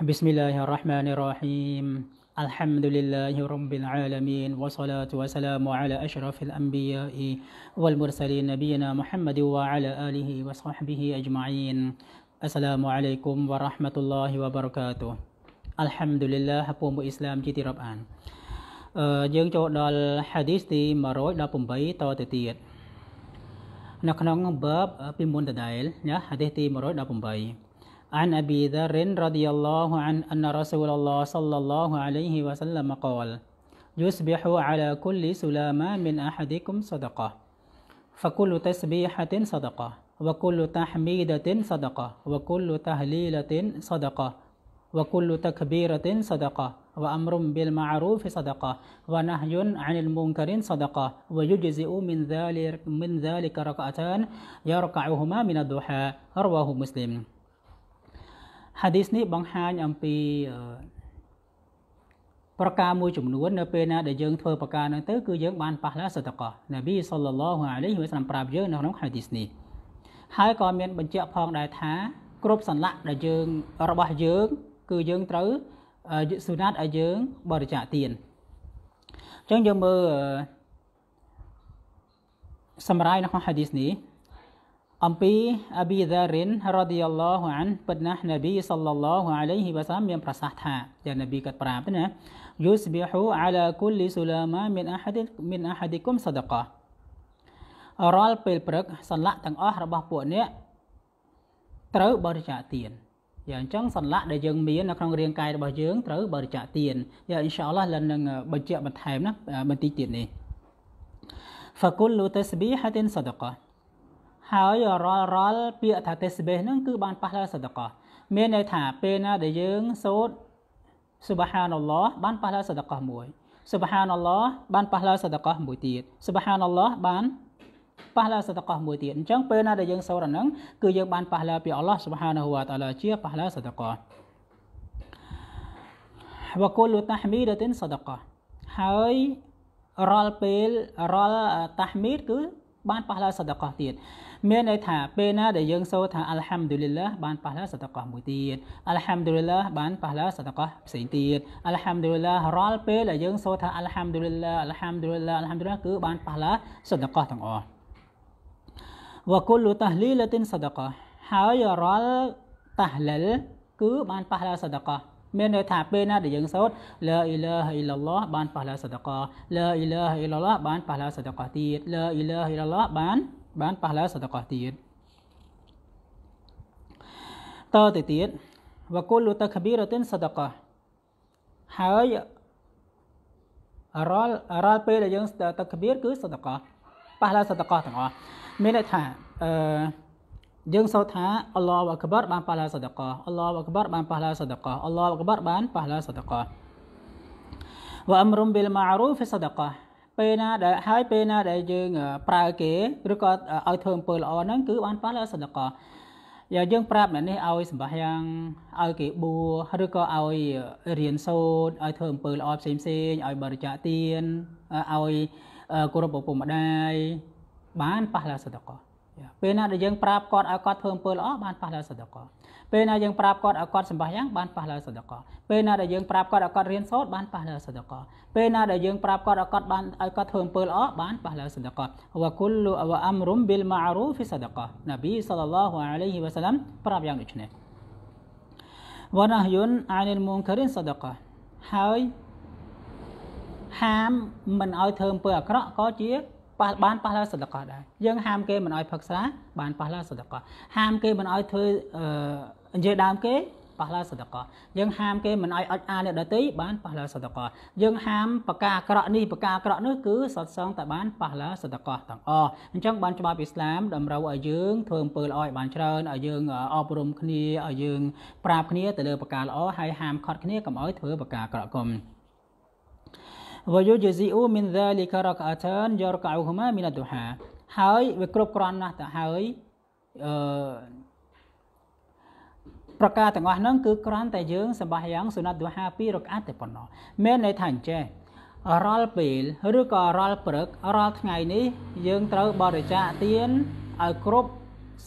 بسم الله الرحمن الرحيم الحمد لله رب العالمين والصلاة والسلام على أشرف الأنبياء والمرسلين نبينا محمد وعلى آله وصحبه أجمعين السلام عليكم ورحمة الله وبركاته الحمد لله ពួងបុអ៊ីស្លាមជាទីរាប់អានអឺយើងចូលដល់ hadith باب بمون តទៅទៀតនៅកនង حديث ពីមុនដដែលណា hadith ទ بي عن أبي ذر رضي الله عنه أن رسول الله صلى الله عليه وسلم قال يصبح على كل سلامة من أحدكم صدقة فكل تسبيحة صدقة وكل تحميدة صدقة وكل تهليلة صدقة وكل تكبيرة صدقة وأمر بالمعروف صدقة ونهي عن المنكر صدقة ويجزئ من ذلك من ذلك ركعتان يركعهما من الضحى رواه مسلم ហាឌីសនេះបង្ហាញអំពីប្រការមួយចំនួននៅពេលណាដែលយើងធ្វើប្រការហ្នឹងទៅ គឺយើងបានប៉ះឡាសតកោនប៊ីសលឡោះអាឡៃហ៊ីវ៉ាសឡាមប្រាប់យើងនៅក្នុងហាឌីសនេះហើយក៏មានបញ្ជាក់ផងដែរថា គ្រប់សន្លាក់ដែលយើង របស់យើង គឺយើងត្រូវសុណាតឲ្យយើងបរិច្ចាគទានអញ្ចឹងយើងមើលសម្រាយនៅក្នុងហាឌីសនេះអំពីអប៊ីដារិនរ៉ាឌីយ៉ាឡោះអានពិតណាស់នប៊ីសល្លឡោះអាឡៃហ៊ីវ៉ាសាមមានប្រសាសន៍ថាយ៉ាងនប៊ីគាត់ប្រាប់ណាយូសប៊ីហ៊ូអាឡាគុលលីស៊ូឡាម៉ាមានអាហាឌីមានអាហាឌីគុំសដការាល់ពេលព្រឹកសន្លាក់ទាំងអស់របស់ពួកអ្នកត្រូវបរិច្ចាគទានយ៉ាងអញ្ចឹងសន្លាក់ដែលយើងមាននៅក្នុងរាងកាយរបស់យើងត្រូវបរិច្ចាគទានយ៉ាងអ៊ីនសាអល់ឡោះលិននឹងបញ្ជាក់បន្ថែមណាបន្តិចទៀតនេះ فكل تسبيحة صدقة ហើយរាល់រាល់ពាក្យថាទេសបេះហ្នឹងគឺបានប៉ះដល់សតកោះមានន័យថាពេលណាដែលយើងសូត្រសុបហានអល់ឡោះបានប៉ះដល់សតកោះមួយសុបហានអល់ឡោះបានប៉ះដល់សតកោះមួយទៀតសុបហានអល់ឡោះបានប៉ះឡាសតកោះមួយទៀតអញ្ចឹងពេលណាដែលយើងសូត្រអាហ្នឹងគឺយើងបានប៉ះឡាពីអល់ឡោះស៊ុបហានហូវតាឡាជាប៉ះឡាសតកោះវកុលតាហមីដតិនសតកោះហើយរាល់ពេលរាល់តាហមីដគឺបានប៉ះឡើងសដកោះទៀតមានន័យថាពេលណាដែលយើងសូត្រថាអល់ហាំឌុលីឡាបានប៉ះឡើងសដកោះមួយទៀតអល់ហាំឌុលីឡាបានប៉ះឡើងសដកោះផ្សេងទៀតអល់ហាំឌុលីឡារាល់ពេលដែលយើងសូត្រថាអល់ហាំឌុលីឡាអល់ហាំឌុលីឡាអល់ហាំឌុលីឡាគឺបានប៉ះឡើងសដកោះទាំងអស់វកុលតាហ្លីលតិនសដកោះហើយរាល់តាហ្លល គឺបានប៉ះឡើងសដកោះមានន័យថាពេលណាដែលយើងសូត្រឡាអ៊ីឡាហីឡាឡោះបានប៉ះឡាសតកោឡាអ៊ីឡាហីឡាឡោះបានប៉ះឡាសតកោទៀតឡាអ៊ីឡាហីឡាឡោះបានបានប៉ះឡាសតកោទៀតតទៅទៀតវកុលតខប៊ីរតិនសតកោហើយរាល់រាល់ពេលដែលយើងតខប៊ីរគឺសតកោប៉ះឡាសតកោទាំងអស់មានន័យថាអឺយើងសូត្រថាអល់ឡោះអក្បរបានប៉ះឡាសដកោអល់ឡោះអក្បរបានប៉ះឡាសដកោអល់ឡោះអក្បរបានប៉ះឡាសដកោវ៉អមរុមប៊ីលម៉ារូហ្វីសដកោពេលណាដែលហើយពេលណាដែលយើង ប្រើគេឬក៏ឲ្យធ្វើអំពើល្អហ្នឹងគឺបានប៉ះឡាសដកោយកយើងប្រាប់អ្នកនេះឲ្យសម្បះយ៉ាងឲ្យគេបួឬក៏ឲ្យរៀនសូត្រឲ្យធ្វើអំពើល្អផ្សេងផ្សេងឲ្យបរិច្ចាគទានឲ្យគោរពឪពុកម្ដាយបានប៉ះឡាសដកោពេលណាដែលយើងប្រាប់គាត់ឲ្យគាត់ធ្វើអំពើល្អបានប៉ះលើសដកពេលណាយើងប្រាប់គាត់ឲ្យគាត់សម្បះយ៉ាងបានប៉ះលើសដកពេលណាដែលយើងប្រាប់គាត់ឲ្យគាត់រៀនសូត្របានប៉ះលើសដកពេលណាដែលយើងប្រាប់គាត់ឲ្យគាត់បានឲ្យគាត់ធ្វើអំពើល្អបានប៉ះលើសដកវគុលវអមរុមប៊ីលម៉ារូហ្វីសដកណាប៊ីសលឡោះអាឡៃហ៊ីវ៉ាសាឡាំប្រាប់យ៉ាងដូចនេះវណះយុនអានិលមុនការិនសដកហើយហាមមិនឲ្យធ្វើអំពើអាក្រក់ក៏ជាប៉ះបានប៉ះឡើងសតកោដែរយើងហាមគេមិនឲ្យផឹកស្រាបានប៉ះឡើងសតកោហាមគេមិនឲ្យធ្វើអញ្ជើញដើមគេប៉ះឡើងសតកោយើងហាមគេមិនឲ្យអត់អានអ្នកដទៃបានប៉ះឡើងសតកោយើងហាមបកាអាក្រក់នេះបកាអាក្រក់នោះគឺសតសងតែបានប៉ះឡើងសតកោទាំងអស់អញ្ចឹងបានច្បាប់អ៊ីស្លាមតម្រូវឲ្យយើងធ្វើអំពើល្អឲ្យ បានច្រើនឲ្យយើងអប់រំគ្នាឲ្យយើងប្រាប់គ្នាទៅលើបកាល្អហើយហាមខត់គ្នាកុំឲ្យធ្វើបកាអាក្រក់កុំ ويجزئ من ذلك ركعتان يركعهما من الضحى ហើយវាគ្រប់គ្រាន់ណាស់តើហើយអឺប្រការទាំងអស់ហ្នឹងគឺគ្រាន់តែយើងសម្បាសយ៉ាងសុណាត់ឌូហា2រកអាត់តែប៉ុណ្ណោះមានន័យថាអញ្ចេះរាល់ពេលឬក៏រាល់ព្រឹករាល់ថ្ងៃនេះយើងត្រូវបរិច្ចាគទានឲ្យគ្រប់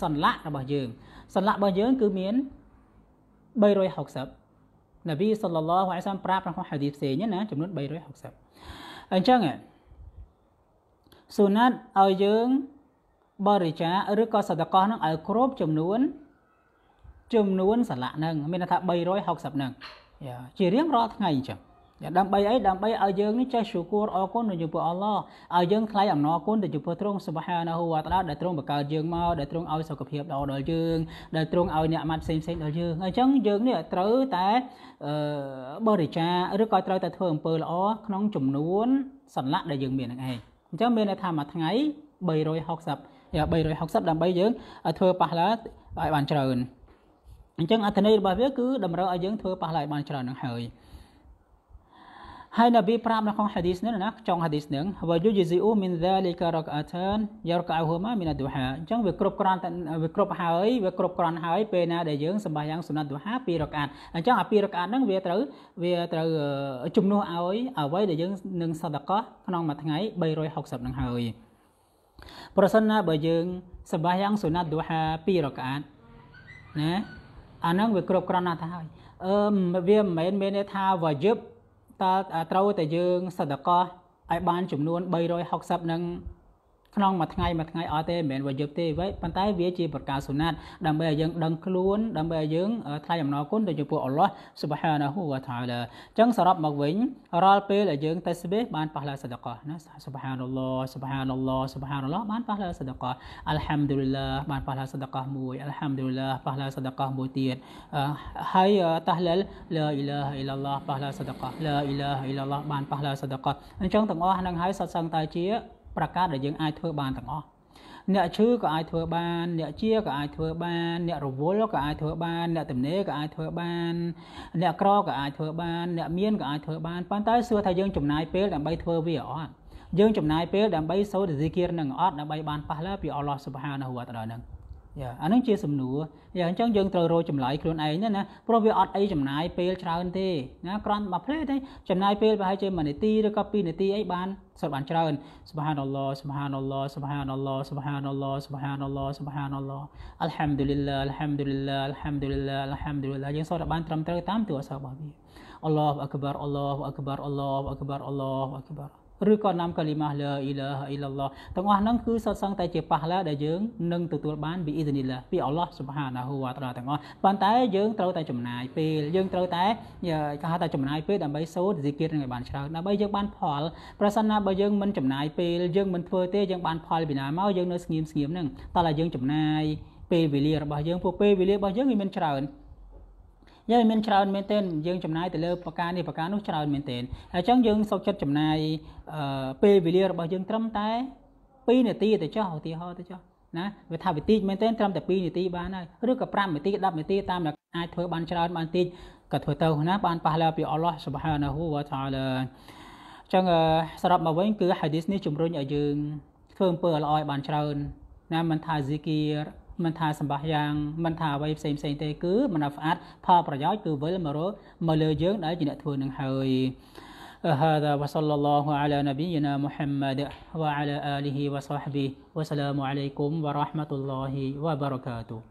សន្លាក់របស់យើងសន្លាក់របស់យើងគឺមាន360នប៊ីសល្លឡោះអាយសាមប្រាប់ក្នុងហាឌីសផ្សេងណាចំនួន360អញ្ចឹងសុណាត់ឲ្យយើងបរិច្ចាគឬក៏សតកោះនឹងឲ្យគ្រប់ចំនួនចំនួនសាឡាក់នឹង មានន័យថា360នឹងជារៀងរាល់ថ្ងៃអញ្ចឹងដើម្បីអីដើម្បីឲ្យយើងនេះចេះជួគួរអរគុណទៅចំពោះអល់ឡោះឲ្យយើងថ្លែងអំណរគុណទៅចំពោះទ្រង់សុបហានាហូវតាដែលទ្រង់បង្កើតយើងមកដែលទ្រង់ឲ្យសុខភាពល្អដល់យើងដែលទ្រង់ឲ្យអ្នកម៉ាត់ផ្សេងផ្សេងដល់យើងអញ្ចឹងយើងនេះត្រូវតែបរិច្ចាគឬក៏ត្រូវតែធ្វើអំពើល្អក្នុងចំនួនសន្លាក់ដែលយើងមានហ្នឹងឯងអញ្ចឹងមានន័យថាមួយថ្ងៃ360យ៉ា360ដើម្បីយើងធ្វើប៉ះឡាឲ្យបានច្រើនអញ្ចឹងអត្ថន័យរបស់វាគឺតម្រូវឲ្យយើងធ្វើប៉ះឡាឲ្យបានច្រើនហ្នឹងហើយហើយនប៊ីប្រាប់នៅក្នុងហាឌីសនេះណាចុងហាឌីសនឹងវយុយជីអ៊ូមីនដាលីការកអាធានយ៉ារកអ៊ូម៉ាមីនដូហាអញ្ចឹងវាគ្រប់គ្រាន់តែវាគ្រប់ហើយវាគ្រប់គ្រាន់ហើយពេលណាដែលយើងសម្បាយ៉ាងសំណាត់ដូហាពីរកអាតអញ្ចឹងអាពីរកអាតហ្នឹងវាត្រូវវាត្រូវជំនួសឲ្យអ្វីដែលយើងនឹងសតកោះក្នុងមួយថ្ងៃ360ហ្នឹងហើយប្រសិនណាបើយើងសម្បាយ៉ាងសំណាត់ដូហាពីរកអាតណាអាហ្នឹងវាគ្រប់គ្រាន់ណាស់ទៅហើយអឺវាមិនមែនមានថាវយឹបតើត្រូវតែយើងសន្តកោសឲ្យបានចំនួន360នឹងក្នុងមួយថ្ងៃមួយថ្ងៃអត់ទេមិនមែនវាយប់ទេ vậy ប៉ុន្តែវាជាប្រការសុណាត់ដើម្បីឲ្យយើងដឹងខ្លួនដើម្បីឲ្យយើងថ្លែងអំណរគុណទៅចំពោះអល់ឡោះ Subhanahu wa ta'ala អញ្ចឹងសរុបមកវិញរាល់ពេលដែលយើងតេស្បេបានប៉ះឡាសដកណា Subhanallah Subhanallah Subhanallah បានប៉ះឡាសដក Alhamdulillah បានប៉ះឡាសដកមួយ Alhamdulillah ប៉ះឡាសដកមួយទៀតហើយតះលល La ilaha illallah ប៉ះឡាសដក La ilaha illallah បានប៉ះឡាសដកអញ្ចឹងទាំងអស់ហ្នឹងហើយសតសឹងតែជាប្រការដែលយើងអាចធ្វើបានទាំងអស់អ្នកឈឺក៏អាចធ្វើបាន អ្នកជាក៏អាចធ្វើបានអ្នករវល់ក៏អាចធ្វើបានអ្នកទំនេរក៏អាចធ្វើបានអ្នកក្រក៏អាចធ្វើបានអ្នកមានក៏អាចធ្វើបានប៉ុន្តែសួរថាយើងចំណាយពេលដើម្បីធ្វើវាអត់យើងចំណាយពេលដើម្បីសូត្រសិគារនឹងអត់ដើម្បីបានប៉ះឡាពីអល់ឡោះសុបហានហូវតាឡានឹងយ៉ាអានឹងជាសំណួរយ៉ាអញ្ចឹងយើងត្រូវរកចម្លើយខ្លួនឯងណាព្រោះវាអត់អីចំណាយពេលច្រើនទេណាគ្រាន់តែផ្លែទេចំណាយពេលប្រហែលជា1នាទីឬក៏2នាទីអីបានសូត្របានច្រើនសុបហានអល់ឡោះសុបហានអល់ឡោះសុបហានអល់ឡោះសុបហានអល់ឡោះសុបហានអល់ឡោះសុបហានអល់ឡោះអលហាំឌូលីឡាអលហាំឌូលីឡាអលហាំឌូលីឡាអលហាំឌូលីឡាយើងសូត្របានត្រឹមត្រូវតាមតួអក្សររបស់វាអល់ឡោះអក្បារអល់ឡោះអក្បារអល់ឡោះអក្បារអល់ឡោះអក្បារឬក៏នាំកាលីម៉ាឡាអ៊ីឡាហ៊ីឡាឡោះទាំងអស់ហ្នឹងគឺសុទ្ធសឹងតែជាប៉ះឡាដែលយើងនឹងទទួលបាន ពីអ៊ីឌីនីឡាពីអល់ឡោះស៊ុបហាណាហ៊ូវ៉ាតាទាំងអស់ប៉ុន្តែយើងត្រូវតែចំណាយពេលយើងត្រូវតែគេហៅថាចំណាយពេលដើម្បីសូត្រសិក្ខានឹងឲ្យបានច្រើនដើម្បីយើងបានផលប្រសិនណាបើយើងមិនចំណាយពេលយើងមិនធ្វើទេយើងបានផលពីណាមកយើងនៅស្ងៀមស្ងៀមហ្នឹងតោះតែយើងចំណាយពេលវេលារបស់យើងពួកពេលវេលារបស់យើងវាមានច្រើនយើងមានច្រើនមែនទែនយើងចំណាយទៅលើប្រការនេះប្រការនោះច្រើនមែនទែនហើយអញ្ចឹងយើងសុខចិត្តចំណាយពេលវេលារបស់យើង ត្រឹមតែ2នាទីទៅចុះឧទាហរណ៍ទៅចុះណាវាថាវិតិចមែនទែនត្រឹមតែ2នាទីបានហើយឬក៏5នាទី10នាទីតាមអាចធ្វើបានច្រើនបានតិចក៏ធ្វើទៅណាបានប៉ះឡាពីអល់ឡោះសុបហានាហ៊ូវតាឡាចឹងសរុបមកវិញគឺហាឌីសនេះជំរុញឲ្យយើងធ្វើអំពើល្អឲ្យបានច្រើនណាមិនថាហ្ស៊ីគីរមិនថាសម្បះយ៉ាងមិនថាអ្វីផ្សេងផ្សេងទេគឺមិនថាផ្អាត់ផលប្រយោជន៍គឺវិលមករកមកលើយើងដែលជាអ្នកធ្វើនឹងហើយ هذا وصلى الله على نبينا محمد وعلى آله وصحبه وسلام عليكم ورحمة الله وبركاته